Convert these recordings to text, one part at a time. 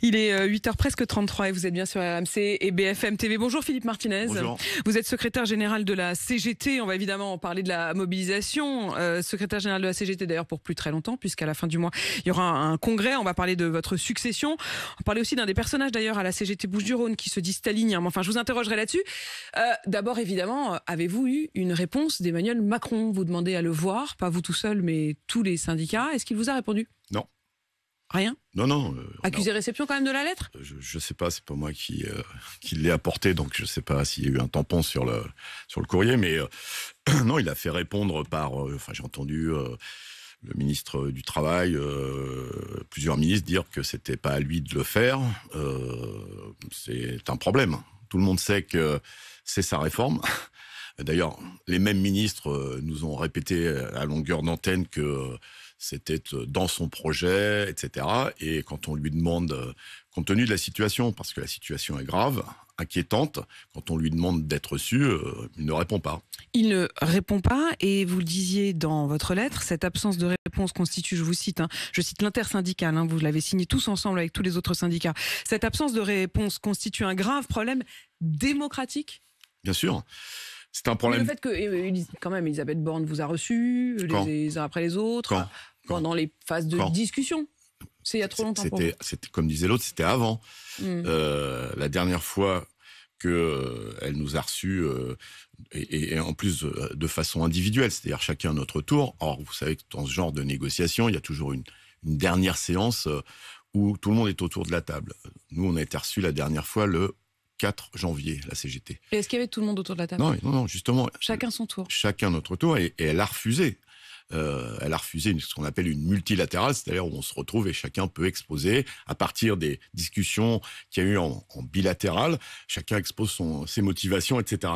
Il est 8h euh, presque 33 et vous êtes bien sur AMC et BFM TV. Bonjour Philippe Martinez. Bonjour. Vous êtes secrétaire général de la CGT. On va évidemment en parler de la mobilisation. Euh, secrétaire général de la CGT d'ailleurs pour plus très longtemps puisqu'à la fin du mois, il y aura un, congrès. On va parler de votre succession. On va parler aussi d'un des personnages d'ailleurs à la CGT Bouche du rhône qui se dit stalinien. Enfin, je vous interrogerai là-dessus. Euh, d'abord, évidemment, avez-vous eu une réponse d'Emmanuel Macron Vous demandez à le voir, pas vous tout seul, mais tous les syndicats. Est-ce qu'il vous a répondu Non. Rien non, non. Euh, Accusé réception quand même de la lettre euh, Je ne sais pas, c'est pas moi qui, euh, l'ai apporté, donc je ne sais pas s'il y a eu un tampon sur le, courrier, mais non, il a fait répondre par. Enfin, j'ai entendu le ministre du Travail, plusieurs ministres dire que ce n'était pas à lui de le faire, c'est un problème. Tout le monde sait que c'est sa réforme. D'ailleurs, les mêmes ministres nous ont répété à longueur d'antenne que c'était euh, dans son projet, etc. Et quand on lui demande, euh, compte tenu de la situation, parce que la situation est grave, inquiétante, quand on lui demande d'être reçu, euh, il ne répond pas. Il ne répond pas, et vous le disiez dans votre lettre, cette absence de réponse constitue, je vous cite, hein, je cite l'intersyndical, hein, vous l'avez signé tous ensemble avec tous les autres syndicats, cette absence de réponse constitue un grave problème démocratique Bien sûr. C'est un problème. le fait que, euh, quand même, Elisabeth Borne vous a reçu euh, les, uns après les autres, pendant les phases de discussion. C'est il y a trop longtemps. C'était, comme disait l'autre, c'était avant. Hmm. Euh, la dernière fois qu'elle nous a reçus et, en plus de, façon individuelle, c'est-à-dire chacun à notre tour. Or, vous savez que dans ce genre de négociation, il y a toujours une, une dernière séance où tout le monde est autour de la table. Nous, on a été reçus la dernière fois le 4 janvier, la CGT. est-ce qu'il y avait tout le monde autour de la table non, non, non, justement. Euh, chacun son tour. Chacun notre tour, et, elle a refusé. Euh, elle a refusé ce qu'on appelle une multilatérale, c'est-à-dire où on se retrouve et chacun peut exposer à partir des discussions qu'il y a eu en, bilatéral. Chacun expose son, ses motivations, etc.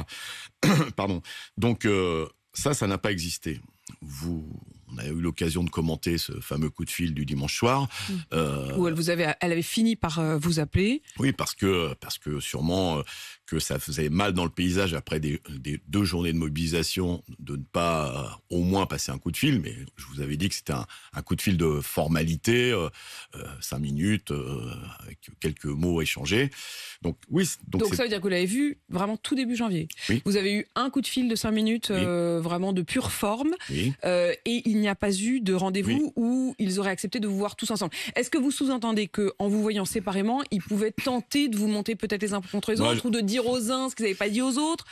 Pardon. Donc euh, ça, ça n'a pas existé. Vous, on a eu l'occasion de commenter ce fameux coup de fil du dimanche soir. Mmh. Euh, Où elle, vous avait, elle avait fini par euh, vous appeler. Oui, parce que, parce que sûrement euh, que ça faisait mal dans le paysage après des, deux journées de mobilisation de ne pas euh, au moins passer un coup de fil. Mais je vous avais dit que c'était un, un, coup de fil de formalité, euh, euh, cinq minutes, avec quelques mots échangés. Donc oui. Donc, ça veut dire que vous l'avez vu vraiment tout début janvier. Vous avez eu un coup de fil de cinq minutes vraiment de pure forme. et il n'y a pas eu de rendez-vous où ils auraient accepté de vous voir tous ensemble. Est-ce que vous sous-entendez que en vous voyant séparément, ils pouvaient tenter de vous monter peut-être les uns contre les autres ou de dire aux uns ce que vous pas dit aux autres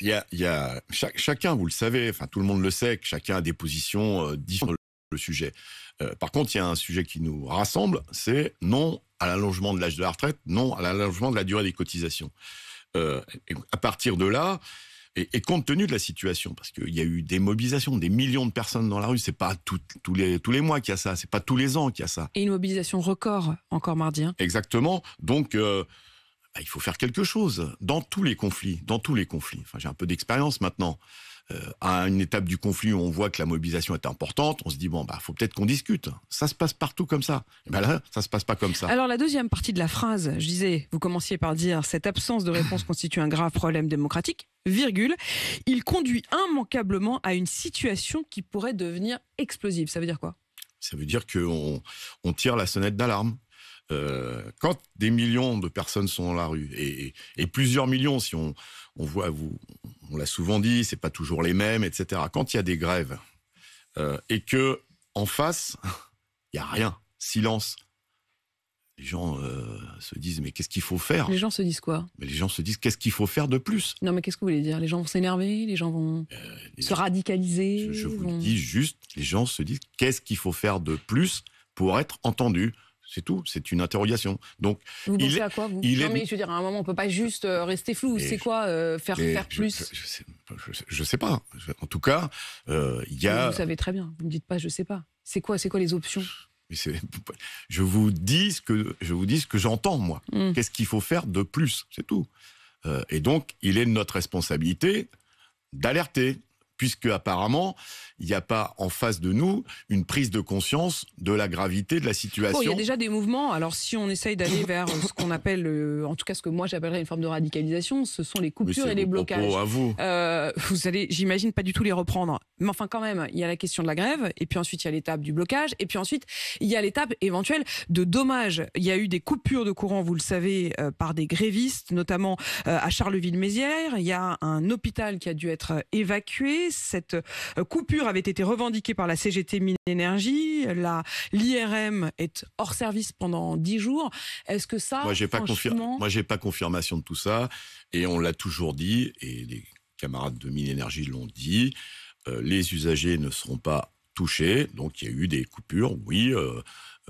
il y a, y a chacun, vous le savez, enfin tout le monde le sait, que chacun a des positions euh, différentes sur le sujet. Euh, par contre, il y a un sujet qui nous rassemble, c'est non à l'allongement de l'âge de la retraite, non à l'allongement de la durée des cotisations. Euh, à partir de là, et, compte tenu de la situation, parce qu'il y a eu des mobilisations, des millions de personnes dans la rue, c'est pas tous les, tous les mois qu'il y a ça, c'est pas tous les ans qu'il y a ça. Et une mobilisation record encore mardi. Hein. Exactement. Donc ah, il faut faire quelque chose dans tous les conflits, dans tous les conflits. j'ai un peu d'expérience maintenant. Euh, à une étape du conflit où on voit que la mobilisation est importante, on se dit bon bah faut peut-être qu'on discute. Ça se passe partout comme ça. Ben là, ça se passe pas comme ça. Alors la deuxième partie de la phrase, je disais, vous commenciez par dire cette absence de réponse constitue un grave problème démocratique. Virgule, il conduit immanquablement à une situation qui pourrait devenir explosive. Ça veut dire quoi Ça veut dire qu'on on tire la sonnette d'alarme. Euh, quand des millions de personnes sont dans la rue et, plusieurs millions, si on, on voit, vous, on l'a souvent dit, c'est pas toujours les mêmes, etc. Quand il y a des grèves euh, et que en face, il y a rien, silence. Les gens euh, se disent mais qu'est-ce qu'il faut faire Les gens se disent quoi mais Les gens se disent qu'est-ce qu'il faut faire de plus Non mais qu'est-ce que vous voulez dire Les gens vont s'énerver, les gens vont se radicaliser. Je, vous le dis juste, les gens se disent qu'est-ce qu'il faut faire de plus pour être entendus c'est tout, c'est une interrogation. Donc, vous il pensez à quoi vous il je veux dire, à un moment, on peut pas juste euh, rester flou. C'est quoi euh, faire, faire plus je, sais, pas. en tout cas, euh, il y a. Vous savez très bien. Vous me dites pas, je sais pas. C'est quoi, c'est quoi les options je vous dis ce que je vous ce que j'entends moi. Hmm. Qu'est-ce qu'il faut faire de plus C'est tout. et donc, il est de notre responsabilité d'alerter, puisque apparemment, il n'y a pas en face de nous une prise de conscience de la gravité de la situation. il y a déjà des mouvements. Alors si on essaye d'aller vers euh, ce qu'on appelle, euh, en tout cas ce que moi j'appellerais une forme de radicalisation, ce sont les coupures et les blocages. À vous. Euh, vous allez, j'imagine, pas du tout les reprendre. Mais enfin quand même, il y a la question de la grève, et puis ensuite il y a l'étape du blocage, et puis ensuite il y a l'étape éventuelle de dommages. Il y a eu des coupures de courant, vous le savez, par des grévistes, notamment à Charleville-Mézières. Il y a un hôpital qui a dû être évacué. Cette coupure avait été revendiqué par la CGT Mine Énergie. La l'IRM est hors service pendant 10 jours. Est-ce que ça Moi, j'ai pas franchement... Moi, j'ai pas confirmation de tout ça. Et on l'a toujours dit, et les camarades de Mine Énergie l'ont dit. Euh, les usagers ne seront pas touchés. Donc, il y a eu des coupures. Oui. Euh,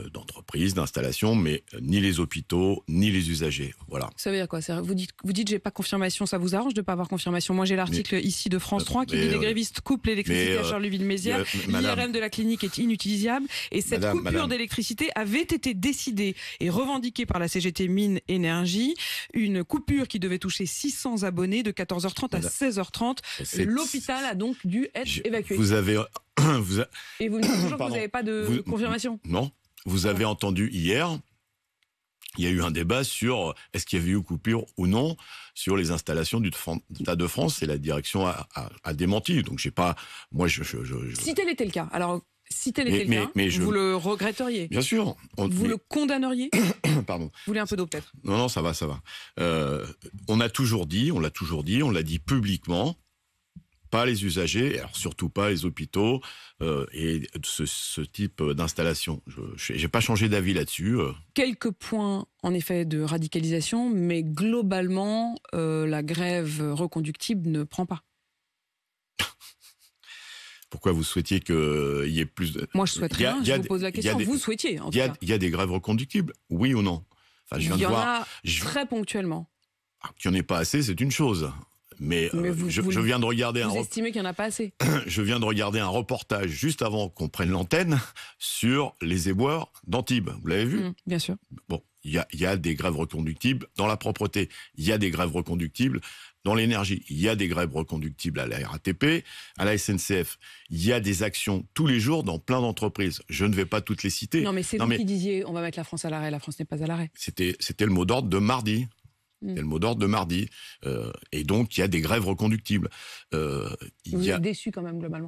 euh, d'entreprises, d'installations, mais euh, ni les hôpitaux, ni les usagers. Voilà. Ça veut dire quoi Vous dites, vous dites, j'ai pas confirmation, ça vous arrange de pas avoir confirmation Moi, j'ai l'article ici de France 3 qui dit dit euh, les grévistes coupent l'électricité à Charleville-Mézières, l'IRM de la clinique est inutilisable, et cette coupure d'électricité avait été décidée et revendiquée par la CGT Mine Énergie, une coupure qui devait toucher 600 abonnés de 14h30 à 16h30. L'hôpital a donc dû être évacué. Vous avez vous Et vous dites toujours que vous n'avez pas de confirmation Non, vous avez entendu hier, il y a eu un débat sur euh, est-ce qu'il y avait eu coupure ou non sur les installations du Stade de France et la direction a, démenti. Donc j'ai pas, moi je, Si tel était le cas, alors si tel était le cas, vous le regretteriez. Bien sûr. vous le condamneriez. Pardon. Vous voulez un peu d'eau peut-être Non, non, ça va, ça va. Euh, on a toujours dit, on l'a toujours dit, on l'a dit publiquement pas les usagers, alors surtout pas les hôpitaux euh, et ce, type d'installation. Je n'ai pas changé d'avis là-dessus. Euh. Quelques points en effet de radicalisation, mais globalement, euh, la grève reconductible ne prend pas. Pourquoi vous souhaitiez qu'il y ait plus de... Moi, je souhaite rien, je vous pose la question. vous souhaitiez, en Il y, a des grèves reconductibles, oui ou non je viens Il y de en voir, très ponctuellement. Ah, qu'il n'y en ait pas assez, c'est une chose. Mais, euh, je, viens de regarder un. estimez qu'il n'y en a pas assez Je viens de regarder un reportage juste avant qu'on prenne l'antenne sur les éboueurs d'Antibes. Vous l'avez vu mm, Bien sûr. Bon, il y a, des grèves reconductibles dans la propreté. Il y a des grèves reconductibles dans l'énergie. Il y a des grèves reconductibles à la RATP, à la SNCF. Il y a des actions tous les jours dans plein d'entreprises. Je ne vais pas toutes les citer. Non, mais c'est vous qui disiez on va mettre la France à l'arrêt. La France n'est pas à l'arrêt. c'était le mot d'ordre de mardi. Mmh. Il y le mot d'ordre de mardi. Euh, et donc, il y a des grèves reconductibles. Euh, il Vous a... êtes déçu quand même, globalement.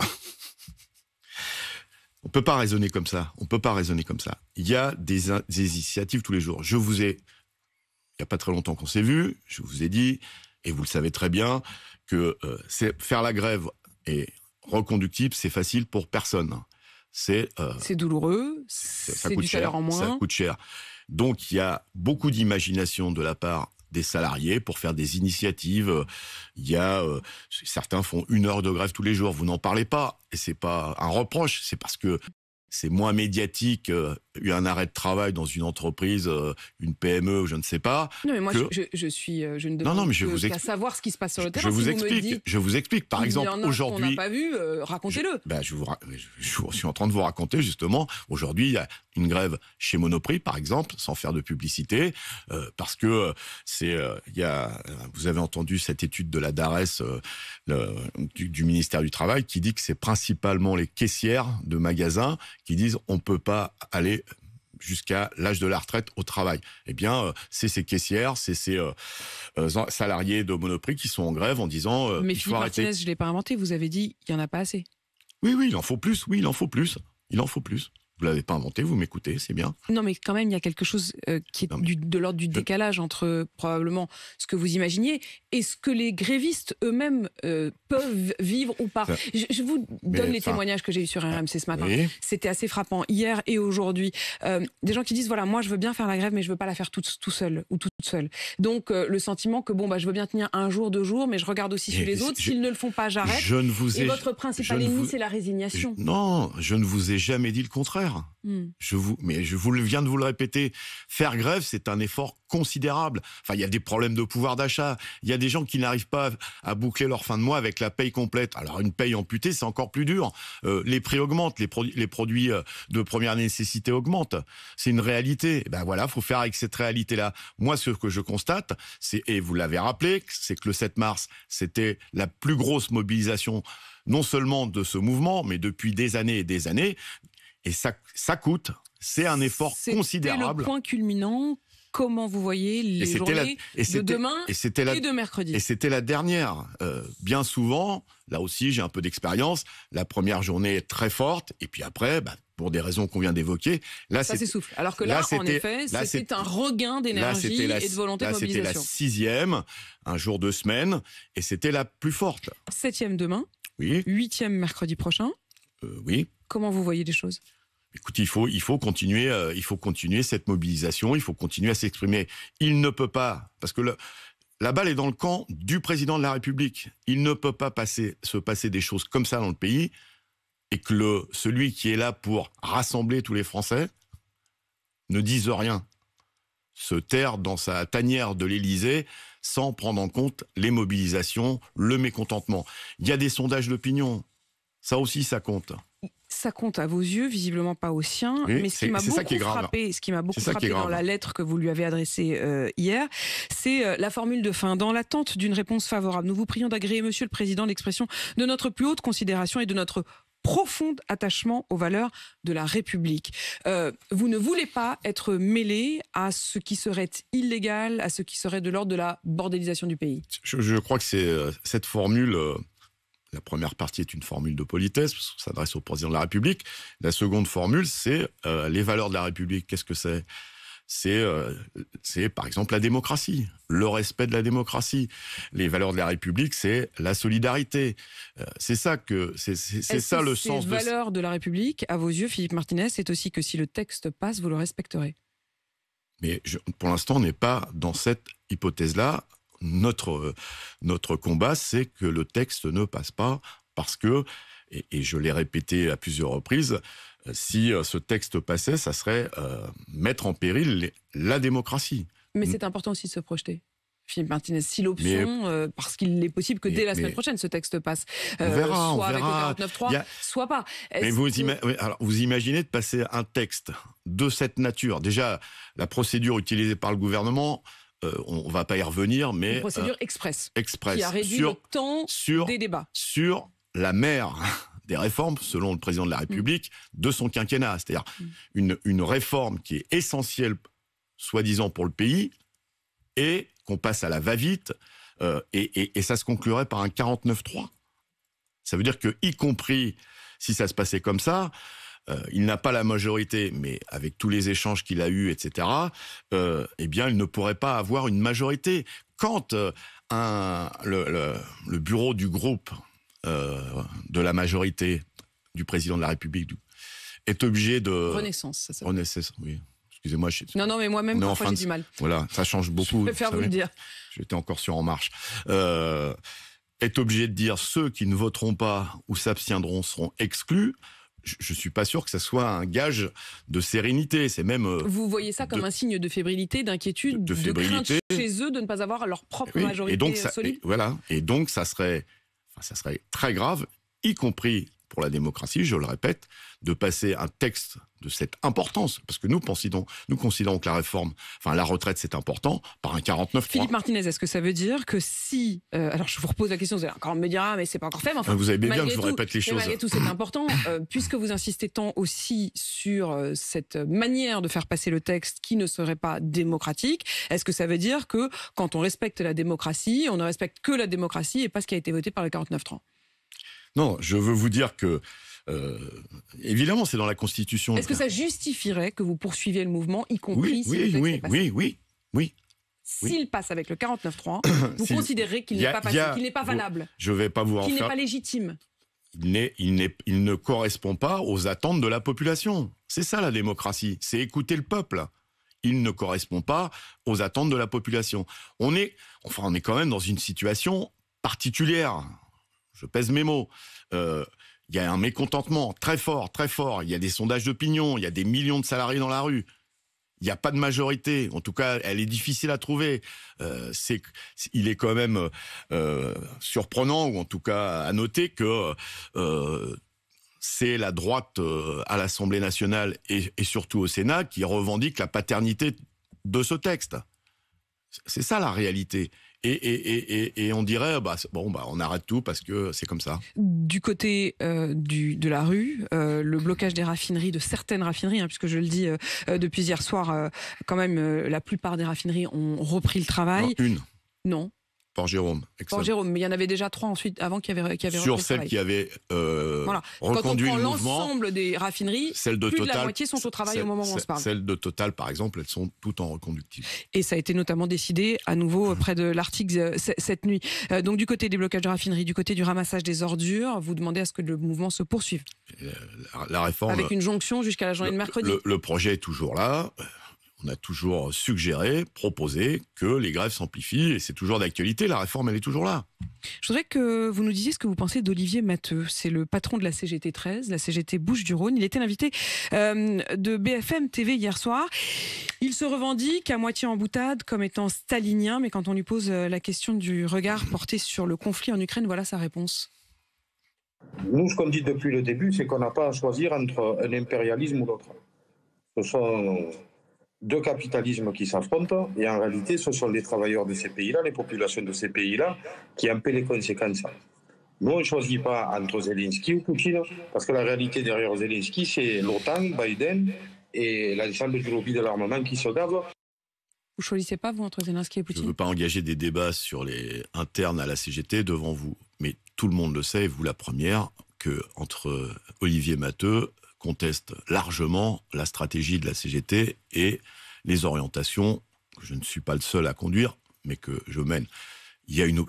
On peut pas raisonner comme ça. On peut pas raisonner comme ça. Il y a des, initiatives tous les jours. Je vous ai, il n'y a pas très longtemps qu'on s'est vu, je vous ai dit, et vous le savez très bien, que euh, faire la grève et reconductible, c'est facile pour personne. C'est euh, c'est douloureux, cher, en moins. ça coûte cher. Donc il y a beaucoup d'imagination de la part des salariés pour faire des initiatives. Il y a euh, certains font une heure de grève tous les jours. Vous n'en parlez pas et c'est pas un reproche, c'est parce que c'est moins médiatique Eu un arrêt de travail dans une entreprise, euh, une PME je ne sais pas. Non mais moi je, suis euh, je ne demande non, non, mais je vous explique... savoir ce qui se passe sur le terrain. Je vous explique. je vous explique. Par exemple aujourd'hui. On n'a pas vu. Euh, racontez-le. Bah, je, suis en train de vous raconter justement. Aujourd'hui il y a une grève chez Monoprix par exemple, sans faire de publicité, parce que c'est il a vous avez entendu cette étude de la Dares du ministère du travail qui dit que c'est principalement les caissières de magasins qui disent on ne peut pas aller jusqu'à l'âge de la retraite au travail. Eh bien, euh, c'est ces caissières, c'est ces euh, euh, salariés de Monoprix qui sont en grève en disant. Mais je ne l'ai pas inventé, vous avez dit il n'y en a pas assez. Oui, oui, il en faut plus, oui, il en faut plus. Il en faut plus. Vous l'avez pas inventé, vous m'écoutez, c'est bien. Non, mais quand même, il y a quelque chose euh, qui est de l'ordre du décalage entre probablement ce que vous imaginiez et ce que les grévistes eux-mêmes euh, peuvent vivre ou pas. Je, vous donne les témoignages que j'ai eu sur RMC ce matin. C'était assez frappant hier et aujourd'hui. Euh, des gens qui disent voilà, moi je veux bien faire la grève, mais je veux pas la faire tout, seul ou toute seule. Donc le sentiment que bon bah je veux bien tenir un jour, deux jours, mais je regarde aussi sur les autres. S'ils ne le font pas, j'arrête. Je ne vous ai... Et votre principal ennemi, c'est la résignation. Non, je ne vous ai jamais dit le contraire. Hmm. Je vous, mais je vous viens de vous le répéter, faire grève, c'est un effort considérable. Enfin, il y a des problèmes de pouvoir d'achat. Il y a des gens qui n'arrivent pas à boucler leur fin de mois avec la paye complète. Alors, une paye amputée, c'est encore plus dur. Euh, les prix augmentent, les, produits, les produits euh, de première nécessité augmentent. C'est une réalité. il eh ben voilà, faut faire avec cette réalité-là. Moi, ce que je constate, et vous l'avez rappelé, c'est que le 7 mars, c'était la plus grosse mobilisation non seulement de ce mouvement, mais depuis des années et des années, et ça, ça coûte. C'est un effort considérable. C'était le point culminant. Comment vous voyez les et journées de demain et, de mercredi Et c'était la dernière. Euh, bien souvent, là aussi, j'ai un peu d'expérience. La première journée est très forte, et puis après, bah, pour des raisons qu'on vient d'évoquer. Là, ça s'essouffle. Alors que là, en effet, c'était un regain d'énergie et de volonté de mobilisation. C'était la sixième, un jour de semaine, et c'était la plus forte. Septième demain. Oui. Huitième mercredi prochain. Euh, oui. Comment vous voyez les choses Écoute, il faut, il faut continuer, euh, il faut continuer cette mobilisation, il faut continuer à s'exprimer. Il ne peut pas, parce que la balle est dans le camp du président de la République. Il ne peut pas passer, se passer des choses comme ça dans le pays et que celui qui est là pour rassembler tous les Français ne dise rien, se terre dans sa tanière de l'Élysée sans prendre en compte les mobilisations, le mécontentement. Il y a des sondages d'opinion, ça aussi ça compte ça compte à vos yeux, visiblement pas aux siens. mais ce qui m'a beaucoup frappé, ce qui m'a beaucoup frappé dans la lettre que vous lui avez adressée euh, hier, c'est euh, la formule de fin. Dans l'attente d'une réponse favorable, nous vous prions d'agréer, Monsieur le Président, l'expression de notre plus haute considération et de notre profond attachement aux valeurs de la République. Euh, vous ne voulez pas être mêlé à ce qui serait illégal, à ce qui serait de l'ordre de la bordélisation du pays. Je, je crois que c'est cette formule la première partie est une formule de politesse, parce qu'on s'adresse au président de la République. La seconde formule, c'est euh, les valeurs de la République. Qu'est-ce que c'est c'est, euh, c'est par exemple la démocratie, le respect de la démocratie. Les valeurs de la République, c'est la solidarité. Euh, c'est ça que c'est, c'est, ça le sens. Ces de... valeurs de la République, à vos yeux, Philippe Martinez, c'est aussi que si le texte passe, vous le respecterez. Mais pour l'instant, on n'est pas dans cette hypothèse-là notre, notre combat, c'est que le texte ne passe pas parce que, et, je l'ai répété à plusieurs reprises, euh, si euh, ce texte passait, ça serait euh, mettre en péril la démocratie. Mais c'est important aussi de se projeter. Philippe Martinez, si l'option, parce qu'il est possible que dès la semaine prochaine, ce texte passe. verra, soit avec le soit pas. Mais vous, vous imaginez de passer un texte de cette nature. Déjà, la procédure utilisée par le gouvernement, euh, on, va pas y revenir, mais une procédure euh, express, express, qui a réduit le temps sur, des débats sur la mer des réformes, selon le président de la République, de son quinquennat, c'est-à-dire mm. une, réforme qui est essentielle, soi-disant pour le pays, et qu'on passe à la va-vite, euh, et, et, ça se conclurait par un 49-3. Ça veut dire que, y compris si ça se passait comme ça, euh, il n'a pas la majorité, mais avec tous les échanges qu'il a eus, etc., euh, eh bien, il ne pourrait pas avoir une majorité. Quand euh, le, bureau du groupe de la majorité du président de la République est obligé de... Renaissance, ça s'appelle. Renaissance, oui. Excusez-moi, Non, non, mais moi-même, parfois, j'ai du mal. Voilà, ça change beaucoup. Je préfère vous, vous le dire. J'étais encore sur En Marche. est obligé de dire ceux qui ne voteront pas ou s'abstiendront seront exclus je ne suis pas sûr que ça soit un gage de sérénité. C'est même. Euh, Vous voyez ça comme un signe de fébrilité, d'inquiétude, de, crainte chez eux de ne pas avoir leur propre majorité et donc voilà. Et donc ça serait, ça serait très grave, y compris pour la démocratie, je le répète, de passer un texte de cette importance, parce que nous, considérons, nous considérons que la réforme, enfin la retraite, c'est important, par un 49 Philippe Martinez, est-ce que ça veut dire que si, euh, alors je vous repose la question, vous allez encore me dire, ah, mais c'est pas encore fait, mais enfin, vous avez bien que je vous répète les choses. Malgré tout, c'est important, euh, puisque vous insistez tant aussi sur euh, cette manière de faire passer le texte qui ne serait pas démocratique, est-ce que ça veut dire que quand on respecte la démocratie, on ne respecte que la démocratie et pas ce qui a été voté par le 49 ans non, je veux vous dire que euh, évidemment, c'est dans la Constitution. Est-ce que ça justifierait que vous poursuiviez le mouvement, y compris oui, si oui, oui, oui, oui, oui, S'il passe avec le 49-3, vous considérez qu'il n'est pas, qu'il n'est pas valable Je vais pas vous en Qu'il n'est pas légitime il, il ne correspond pas aux attentes de la population. C'est ça la démocratie, c'est écouter le peuple il ne correspond pas aux attentes de la population. On est, enfin, on est quand même dans une situation particulière je pèse mes mots, euh, il y a un mécontentement très fort, très fort. Il y a des sondages d'opinion, il y a des millions de salariés dans la rue. Il n'y a pas de majorité. En tout cas, elle est difficile à trouver. Euh, c'est, il est quand même euh, surprenant, ou en tout cas à noter, que c'est la droite à l'Assemblée nationale et, surtout au Sénat qui revendique la paternité de ce texte. C'est ça la réalité. Et, et, et, et, on dirait, bah, bon, bah, on arrête tout parce que c'est comme ça. Du côté euh, du, de la rue, euh, le blocage des raffineries, de certaines raffineries, hein, puisque je le dis euh, depuis hier soir, quand même, la plupart des raffineries ont repris le travail. une. Non, Port-Jérôme. Port-Jérôme, mais il y en avait déjà trois ensuite, avant qu'il avaient avait, Sur celles qui avaient euh, voilà. reconduit Quand on l'ensemble des raffineries, Celles de Total, de la moitié sont au travail au moment où on se parle. Celles de Total, par exemple, elles sont toutes en reconductible. Et ça a été notamment décidé à nouveau mmh. près de l'article euh, cette nuit. Euh, donc du côté des blocages de raffineries, du côté du ramassage des ordures, vous demandez à ce que le mouvement se poursuive. La, réforme... Avec une jonction jusqu'à la journée de mercredi. le projet est toujours là on a toujours suggéré, proposé que les grèves s'amplifient et c'est toujours d'actualité. La réforme, elle est toujours là. Je voudrais que vous nous disiez ce que vous pensez d'Olivier Matteux. C'est le patron de la CGT 13, la CGT Bouche du rhône Il était l'invité euh, de BFM TV hier soir. Il se revendique à moitié en boutade comme étant stalinien, mais quand on lui pose euh, la question du regard porté sur le conflit en Ukraine, voilà sa réponse. Nous, ce qu'on dit depuis le début, c'est qu'on n'a pas à choisir entre un impérialisme ou l'autre. Ce sont deux capitalismes qui s'affrontent, et en réalité, ce sont les travailleurs de ces pays-là, les populations de ces pays-là, qui en paient les conséquences. Nous, on ne choisit pas entre Zelensky ou Poutine, parce que la réalité derrière Zelensky, c'est l'OTAN, Biden et l'ensemble du lobby de l'armement qui se gave. Vous ne choisissez pas, vous, entre Zelensky et Poutine Je ne veux pas engager des débats sur les internes à la CGT devant vous, mais tout le monde le sait, et vous la première, que entre Olivier Matteux, conteste largement la stratégie de la CGT et les orientations que je ne suis pas le seul à conduire, mais que je mène. Il y a une.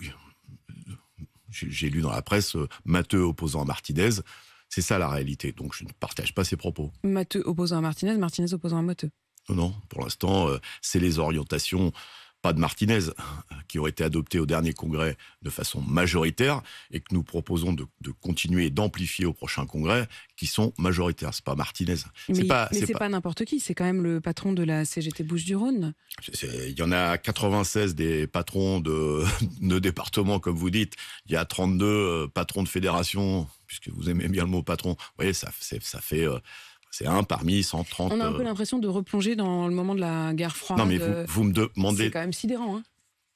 J'ai lu dans la presse euh, Matteux opposant à Martinez. C'est ça la réalité. Donc je ne partage pas ses propos. Matteux opposant à Martinez, Martinez opposant à Matteux. Non, non. Pour l'instant, euh, c'est les orientations pas de Martinez, qui aurait été adopté au dernier congrès de façon majoritaire et que nous proposons de, continuer d'amplifier au prochain congrès, qui sont majoritaires. C'est pas Martinez. Mais c'est pas, pas, n'importe qui. C'est quand même le patron de la CGT Bouches-du-Rhône. Il y en a 96 des patrons de, de départements, comme vous dites. Il y a 32 euh, patrons de fédération puisque vous aimez bien le mot patron. Vous voyez, ça, fait. Euh, c'est un parmi 130. On a un peu euh, l'impression de replonger dans le moment de la guerre froide. mais vous, euh, me demandez. C'est quand même sidérant. Hein.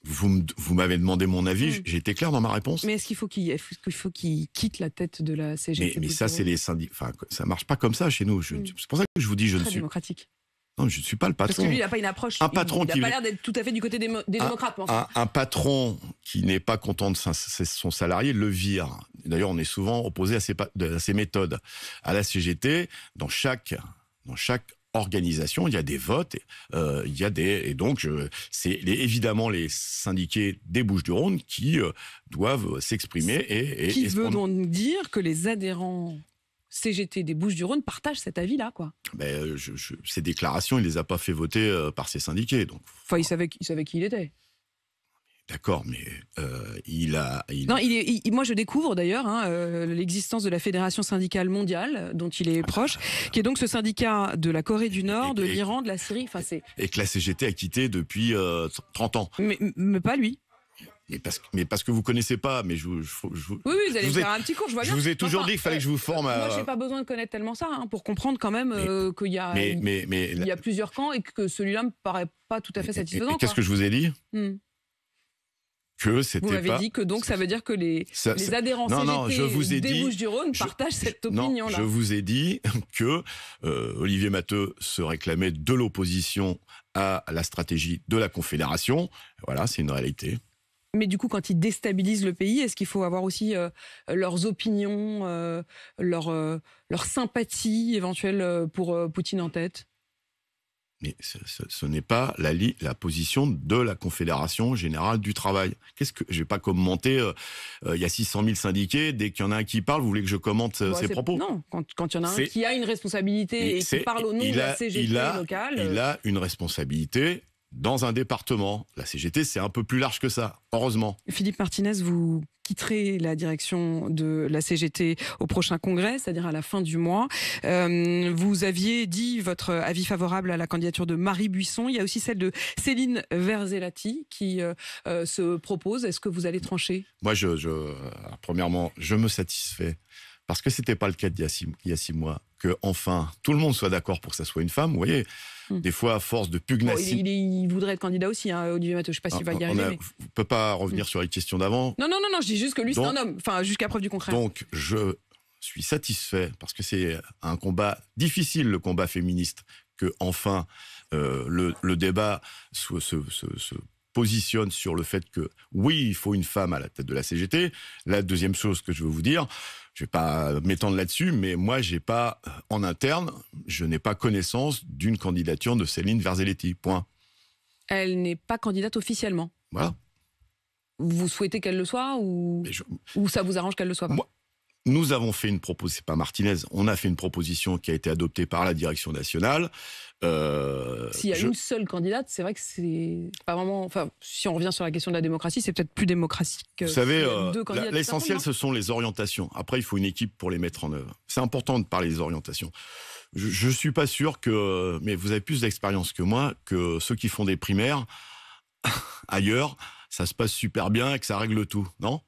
vous, m'avez demandé mon avis, mm. j'ai été clair dans ma réponse. Mais est-ce qu'il faut qu'il quitte la tête de la CGT Mais, ça, c'est les syndicats. Enfin, ça marche pas comme ça chez nous. Mm. C'est pour ça que je vous dis, je ne suis. démocratique. Non, je ne suis pas le patron. Parce que lui, il n'a pas une approche. il, n'a pas l'air d'être tout à fait du côté des, démocrates. Un, un, patron qui n'est pas content de son salarié le vire. D'ailleurs, on est souvent opposé à ces, méthodes. À la CGT, dans chaque, organisation, il y a des votes, euh, il y a des et donc c'est évidemment les syndiqués des Bouches-du-Rhône qui euh, doivent s'exprimer et, qui veut donc dire que les adhérents CGT des Bouches-du-Rhône partage cet avis-là, quoi. Mais ben, euh, ces déclarations, il les a pas fait voter euh, par ses syndiqués, donc. Enfin, il savait, il savait qui il était. D'accord, mais euh, il a. Non, il moi je découvre d'ailleurs hein, l'existence de la Fédération syndicale mondiale, dont il est ah, proche, bah, bah, qui est donc ce syndicat de la Corée du Nord, de l'Iran, de la Syrie. Enfin, Et que la CGT a quitté depuis 30 ans. mais pas lui. Mais parce, que vous connaissez pas, mais je, vous, je, oui, vous allez faire ai, un petit cours. Je, vois je vous ai toujours dit qu'il fallait euh, que je vous forme. Moi, j'ai pas besoin de connaître tellement ça hein, pour comprendre quand même euh, qu'il y a, il y a plusieurs camps et que celui-là me paraît pas tout à fait satisfaisant. Qu'est-ce que je vous ai dit hmm. Que c'était Vous m'avez dit que donc ça veut dire que les, les adhérents non, non, je vous ai des Bouches-du-Rhône partagent cette opinion-là. Je vous ai dit que euh, Olivier Matteux se réclamait de l'opposition à la stratégie de la Confédération. Voilà, c'est une réalité. Mais du coup, quand ils déstabilisent le pays, est-ce qu'il faut avoir aussi euh, leurs opinions, euh, euh, leur, sympathie éventuelle pour Poutine en tête mais ce, n'est pas la, la, position de la Confédération générale du travail. Qu'est-ce que je vais pas commenter Il y a 600 000 syndiqués. Dès qu'il y en a un qui parle, vous voulez que je commente ses propos Non. Quand, il y en a un qui a une responsabilité et qui parle au nom de la CGT locale, il a une responsabilité dans un département. La CGT, c'est un peu plus large que ça, heureusement. Philippe Martinez, vous quitterez la direction de la CGT au prochain congrès, c'est-à-dire à la fin du mois. Euh, vous aviez dit votre avis favorable à la candidature de Marie Buisson. Il y a aussi celle de Céline Verzelati qui euh, euh, se propose. Est-ce que vous allez trancher Moi, premièrement, je me satisfais parce que c'était pas le cas d'il y, a six mois, que enfin tout le monde soit d'accord pour que ça soit une femme. Vous voyez, hmm. des fois, à force de pugnacité. il, voudrait être candidat aussi, hein, Olivier Matteau. Je sais pas s'il ah, va y arriver. On ne peut pas revenir hmm. sur les questions d'avant. Non, non, non, non, je dis juste que lui, c'est un homme, enfin, jusqu'à preuve du contraire. Donc, je suis satisfait parce que c'est un combat difficile, le combat féministe, que enfin euh, le, débat se, se positionne sur le fait que oui, il faut une femme à la tête de la CGT. La deuxième chose que je veux vous dire, je vais pas m'étendre là-dessus, mais moi, j'ai pas, euh, en interne, je n'ai pas connaissance d'une candidature de Céline Verzelletti. Point. Elle n'est pas candidate officiellement. Voilà. Vous souhaitez qu'elle le soit ou, ça vous arrange qu'elle le soit pas nous avons fait une proposition, pas Martinez, on a fait une proposition qui a été adoptée par la direction nationale. Euh, s'il y a une seule candidate, c'est vrai que c'est pas vraiment. Enfin, si on revient sur la question de la démocratie, c'est peut-être plus démocratique. Que euh, Vous savez, euh, l'essentiel, ce sont les orientations. Après, il faut une équipe pour les mettre en œuvre. C'est important de parler des orientations. Je, ne suis pas sûr que, mais vous avez plus d'expérience que moi, que ceux qui font des primaires ailleurs, ça se passe super bien et que ça règle tout, non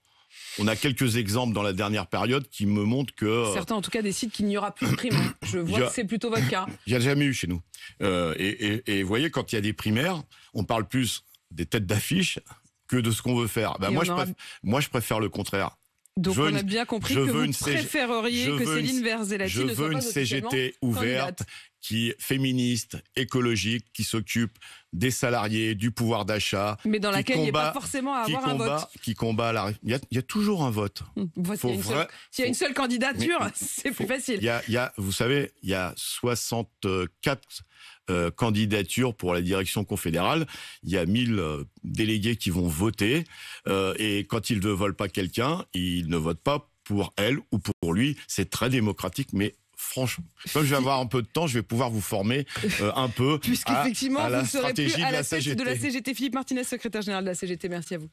on a quelques exemples dans la dernière période qui me montrent que... Euh, Certains en tout cas décident qu'il n'y aura plus de primaires. Hein. Je vois que c'est plutôt votre cas. Il n'y a jamais eu chez nous. Euh, et vous voyez, quand il y a des primaires, on parle plus des têtes d'affiche que de ce qu'on veut faire. Ben, moi, je préfère, le contraire. Donc on a bien compris que vous préféreriez que Céline Verzelati ne soit pas une CGT ouverte qui est féministe, écologique, qui s'occupe des salariés, du pouvoir d'achat. Mais dans laquelle il n'y a pas forcément à avoir un vote. Qui combat il, y a, toujours un vote. Mmh. S'il y, y, a une seule candidature, c'est plus facile. Il y, a, vous savez, il y a 64 euh, candidatures pour la direction confédérale. Il y a 1000 euh, délégués qui vont voter. Euh, et quand ils ne veulent pas quelqu'un, ils ne votent pas pour elle ou pour lui. C'est très démocratique, mais franchement, comme je vais avoir un peu de temps, je vais pouvoir vous former euh, un peu. Puisqu'effectivement, vous serez plus à la, la tête de la CGT. Philippe Martinez, secrétaire général de la CGT, merci à vous.